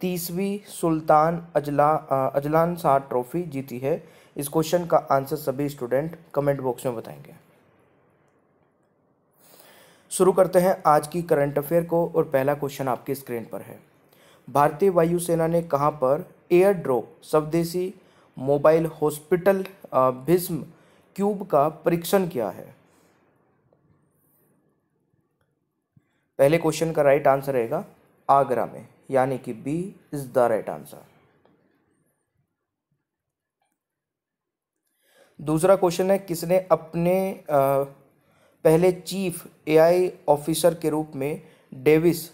तीसवीं सुल्तान अजला Azlan सार trophy जीती है इस क्वेश्चन का आंसर सभी स्टूडेंट कमेंट बॉक्स में बताएंगे शुरू करते हैं आज की करंट अफेयर को और पहला क्वेश्चन आपकी स्क्रीन पर है भारतीय वायुसेना ने कहाँ पर एयर ड्रॉप स्वदेशी मोबाइल हॉस्पिटल भीष्म क्यूब का परीक्षण किया है पहले क्वेश्चन का राइट आंसर रहेगा आगरा में यानी कि B is the right answer दूसरा क्वेश्चन है किसने अपने पहले चीफ एआई ऑफिसर के रूप में डेविस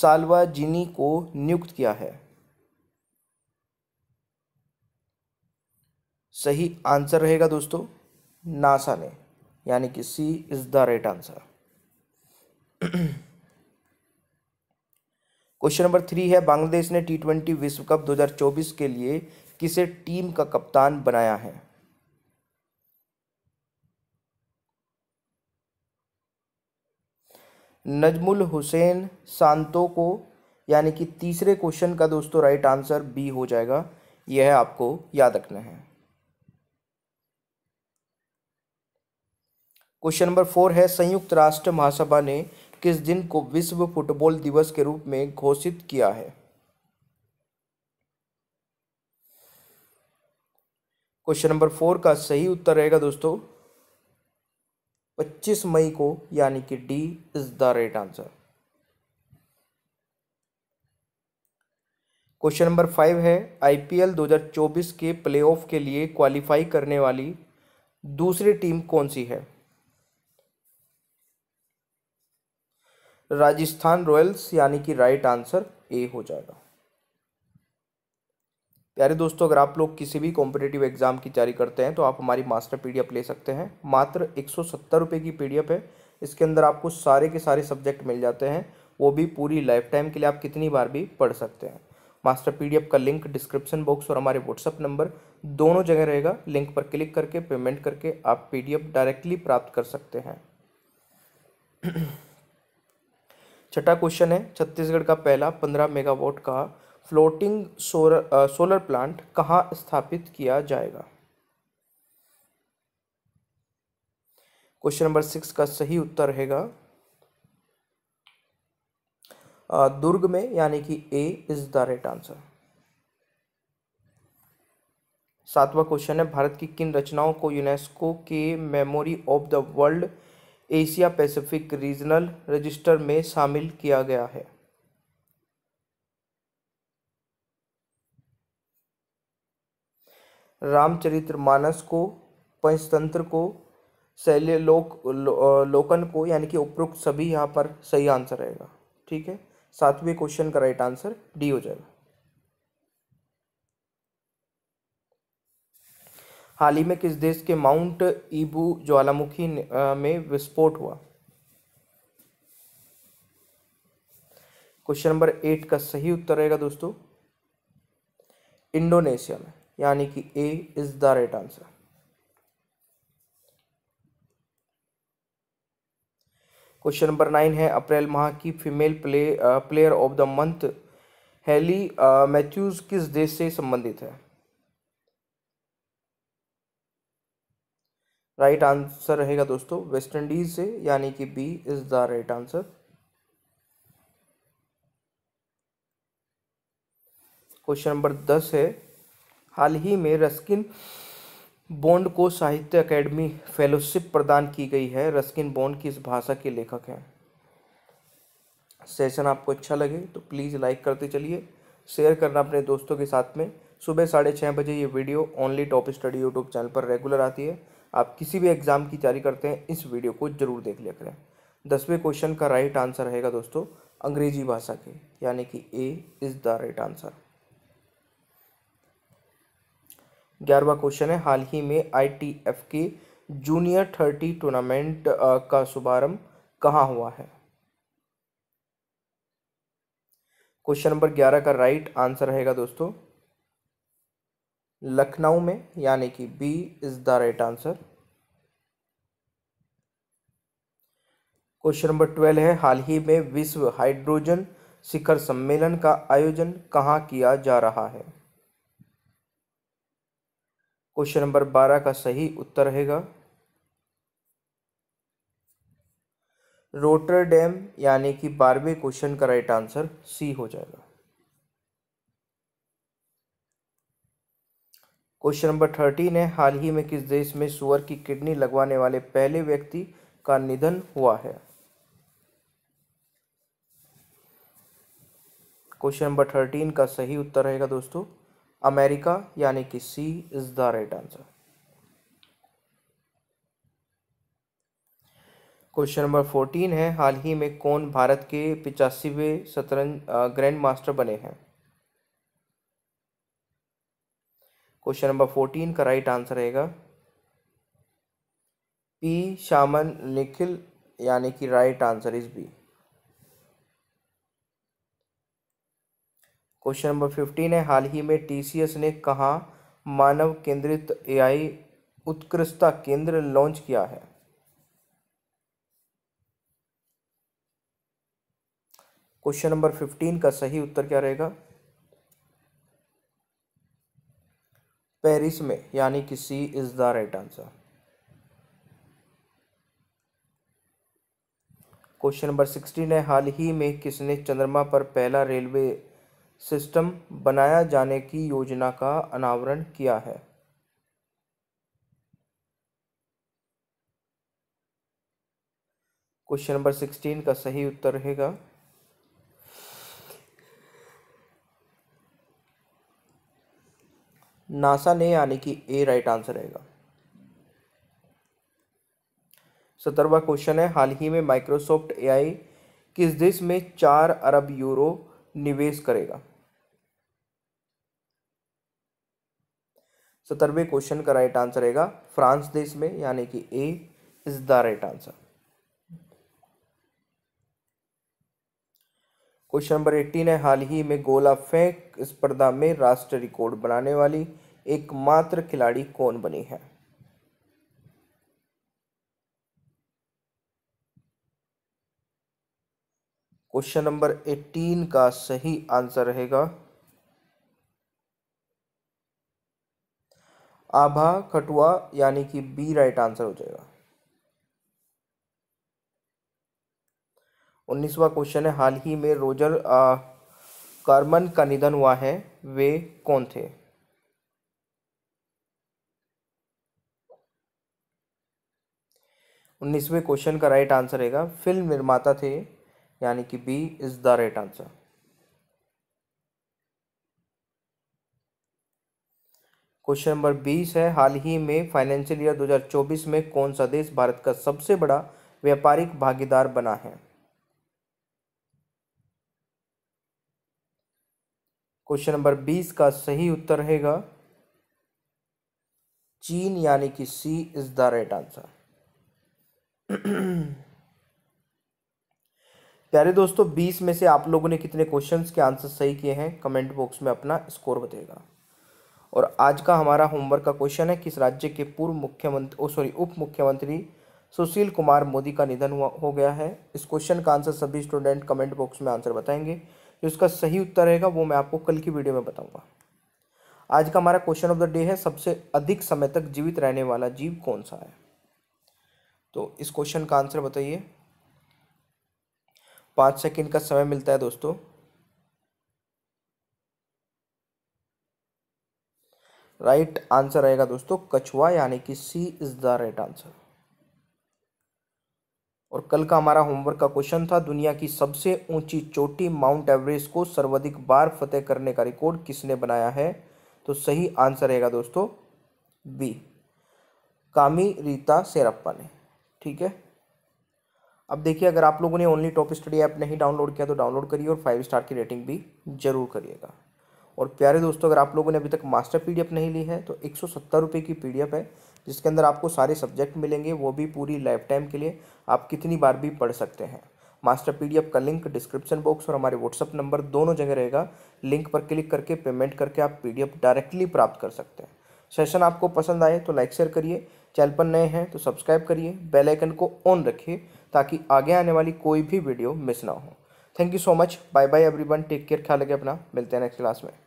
सालवा जिनी को नियुक्त किया है सही आंसर रहेगा दोस्तों नासा ने यानी कि C is the right answer question number three है बांग्लादेश ने टी ट्वेंटी विश्व कप 2024 के लिए किसे टीम का कप्तान बनाया है नजमुल हुसैन सांतो को यानी कि तीसरे क्वेश्चन का दोस्तों राइट आंसर बी हो जाएगा यह आपको याद रखना है क्वेश्चन नंबर फोर है संयुक्त राष्ट्र महासभा ने किस दिन को विश्व फुटबॉल दिवस के रूप में घोषित किया है क्वेश्चन नंबर फोर का सही उत्तर रहेगा दोस्तों 25 मई को यानी कि D is the right answer question number five है आईपीएल 2024 के प्लेऑफ के लिए क्वालिफाई करने वाली दूसरी टीम कौन सी है राजस्थान रॉयल्स यानी कि राइट आंसर ए हो जाएगा प्यारे दोस्तों अगर आप लोग किसी भी कॉम्पिटेटिव एग्जाम की तैयारी करते हैं तो आप हमारी मास्टर पीडीएफ ले सकते हैं मात्र एक सौ सत्तर रुपये की पीडीएफ है इसके अंदर आपको सारे के सारे सब्जेक्ट मिल जाते हैं वो भी पूरी लाइफ टाइम के लिए आप कितनी बार भी पढ़ सकते हैं मास्टर पीडीएफ का लिंक डिस्क्रिप्शन बॉक्स और हमारे व्हाट्सअप नंबर दोनों जगह रहेगा लिंक पर क्लिक करके पेमेंट करके आप पी डायरेक्टली प्राप्त कर सकते हैं छठा क्वेश्चन है छत्तीसगढ़ का पहला पंद्रह मेगावाट का फ्लोटिंग सोलर सोलर प्लांट कहाँ स्थापित किया जाएगा क्वेश्चन नंबर सिक्स का सही उत्तर रहेगा दुर्ग में यानी कि A is the right answer सातवां क्वेश्चन है भारत की किन रचनाओं को यूनेस्को के memory of the world Asia Pacific regional register में शामिल किया गया है रामचरितमानस को पंचतंत्र को शैल्य लोक लो, लोकन को यानी कि उपरोक्त सभी यहाँ पर सही आंसर रहेगा ठीक है सातवें क्वेश्चन का राइट आंसर डी हो जाएगा हाल ही में किस देश के माउंट ईबू ज्वालामुखी में विस्फोट हुआ क्वेश्चन नंबर एट का सही उत्तर रहेगा दोस्तों इंडोनेशिया में यानी कि A is the right answer question number nine है अप्रैल माह की female play player of the month Hayley Matthews किस देश से संबंधित है राइट आंसर रहेगा दोस्तों वेस्ट इंडीज से यानी कि B is the right answer question number दस है हाल ही में रस्किन बॉन्ड को साहित्य अकेडमी फेलोशिप प्रदान की गई है रस्किन बॉन्ड किस भाषा के लेखक हैं सेशन आपको अच्छा लगे तो प्लीज़ लाइक करते चलिए शेयर करना अपने दोस्तों के साथ में सुबह साढ़े छः बजे ये video only top study YouTube channel पर रेगुलर आती है आप किसी भी एग्ज़ाम की तैयारी करते हैं इस वीडियो को ज़रूर देख लिया करें दसवें क्वेश्चन का राइट आंसर रहेगा दोस्तों अंग्रेजी भाषा के यानी कि A is the right answer ग्यारहवा क्वेश्चन है हाल ही में आई के जूनियर थर्टी टूर्नामेंट का शुभारंभ कहाँ हुआ है क्वेश्चन नंबर ग्यारह का राइट आंसर रहेगा दोस्तों लखनऊ में यानी कि B is the right answer question number twelve है हाल ही में विश्व हाइड्रोजन शिखर सम्मेलन का आयोजन कहाँ किया जा रहा है क्वेश्चन नंबर बारह का सही उत्तर रहेगा रोटर डैम यानी कि बारहवें क्वेश्चन का राइट आंसर सी हो जाएगा क्वेश्चन नंबर थर्टीन है हाल ही में किस देश में सुअर की किडनी लगवाने वाले पहले व्यक्ति का निधन हुआ है क्वेश्चन नंबर थर्टीन का सही उत्तर रहेगा दोस्तों अमेरिका यानी कि C is the right answer question number fourteen है हाल ही में कौन भारत के पिचासीवें शतरंज ग्रैंड मास्टर बने हैं क्वेश्चन नंबर फोर्टीन का राइट आंसर रहेगा पी शामन निखिल यानी कि right answer is B question number fifteen है हाल ही में टीसीएस ने कहा मानव केंद्रित एआई उत्कृष्टता केंद्र लॉन्च किया है क्वेश्चन नंबर फिफ्टीन का सही उत्तर क्या रहेगा पेरिस में यानी कि C is the right answer question number sixteen है हाल ही में किसने चंद्रमा पर पहला रेलवे सिस्टम बनाया जाने की योजना का अनावरण किया है क्वेश्चन नंबर सिक्सटीन का सही उत्तर रहेगा नासा ने यानी कि ए राइट आंसर रहेगा सत्रहवा क्वेश्चन है हाल ही में माइक्रोसॉफ्ट एआई किस देश में चार अरब यूरो निवेश करेगा सत्रहवें क्वेश्चन का राइट आंसर रहेगा फ्रांस देश में यानी कि A is the right answer question number eighteen है हाल ही में गोला फेंक स्पर्धा में राष्ट्र रिकॉर्ड बनाने वाली एकमात्र खिलाड़ी कौन बनी है क्वेश्चन नंबर 18 का सही आंसर रहेगा आभा खटुआ यानी कि बी राइट आंसर हो जाएगा उन्नीसवा क्वेश्चन है हाल ही में रोजर आ, कार्मन का निधन हुआ है वे कौन थे उन्नीसवें क्वेश्चन का राइट आंसर रहेगा फिल्म निर्माता थे यानी कि B is the right answer question number बीस है हाल ही में फाइनेंशियल ईयर 2024 में कौन सा देश भारत का सबसे बड़ा व्यापारिक भागीदार बना है क्वेश्चन नंबर बीस का सही उत्तर रहेगा चीन यानी कि C is the right answer प्यारे दोस्तों बीस में से आप लोगों ने कितने क्वेश्चंस के आंसर सही किए हैं कमेंट बॉक्स में अपना स्कोर बताइएगा और आज का हमारा होमवर्क का क्वेश्चन है किस राज्य के पूर्व मुख्यमंत्री ओ सॉरी उप मुख्यमंत्री सुशील कुमार मोदी का निधन हुआ हो गया है इस क्वेश्चन का आंसर सभी स्टूडेंट कमेंट बॉक्स में आंसर बताएंगे जो इसका सही उत्तर रहेगा वो मैं आपको कल की वीडियो में बताऊंगा आज का हमारा क्वेश्चन ऑफ द डे है सबसे अधिक समय तक जीवित रहने वाला जीव कौन सा है तो इस क्वेश्चन का आंसर बताइए पाँच सेकंड का समय मिलता है दोस्तों राइट आंसर रहेगा दोस्तों कछुआ यानी कि C is the right answer और कल का हमारा होमवर्क का क्वेश्चन था दुनिया की सबसे ऊंची चोटी माउंट एवरेस्ट को सर्वाधिक बार फतेह करने का रिकॉर्ड किसने बनाया है तो सही आंसर रहेगा दोस्तों बी कामी रीता सेरप्पा ने ठीक है अब देखिए अगर आप लोगों ने ओनली टॉप स्टडी ऐप नहीं डाउनलोड किया तो डाउनलोड करिए और फाइव स्टार की रेटिंग भी जरूर करिएगा और प्यारे दोस्तों अगर आप लोगों ने अभी तक मास्टर पी नहीं ली है तो एक सौ की पी है जिसके अंदर आपको सारे सब्जेक्ट मिलेंगे वो भी पूरी लाइफ टाइम के लिए आप कितनी बार भी पढ़ सकते हैं मास्टर पीडीएफ का लिंक डिस्क्रिप्शन बॉक्स और हमारे व्हाट्सअप नंबर दोनों जगह रहेगा लिंक पर क्लिक करके पेमेंट करके आप पीडीएफ डायरेक्टली प्राप्त कर सकते हैं सेशन आपको पसंद आए तो लाइक शेयर करिए चैनल पर नए हैं तो सब्सक्राइब करिए बेल आइकन को ऑन रखिए ताकि आगे आने वाली कोई भी वीडियो मिस ना हो thank you so much bye bye everyone take care ख्याल रखिए अपना मिलते हैं नेक्स्ट क्लास में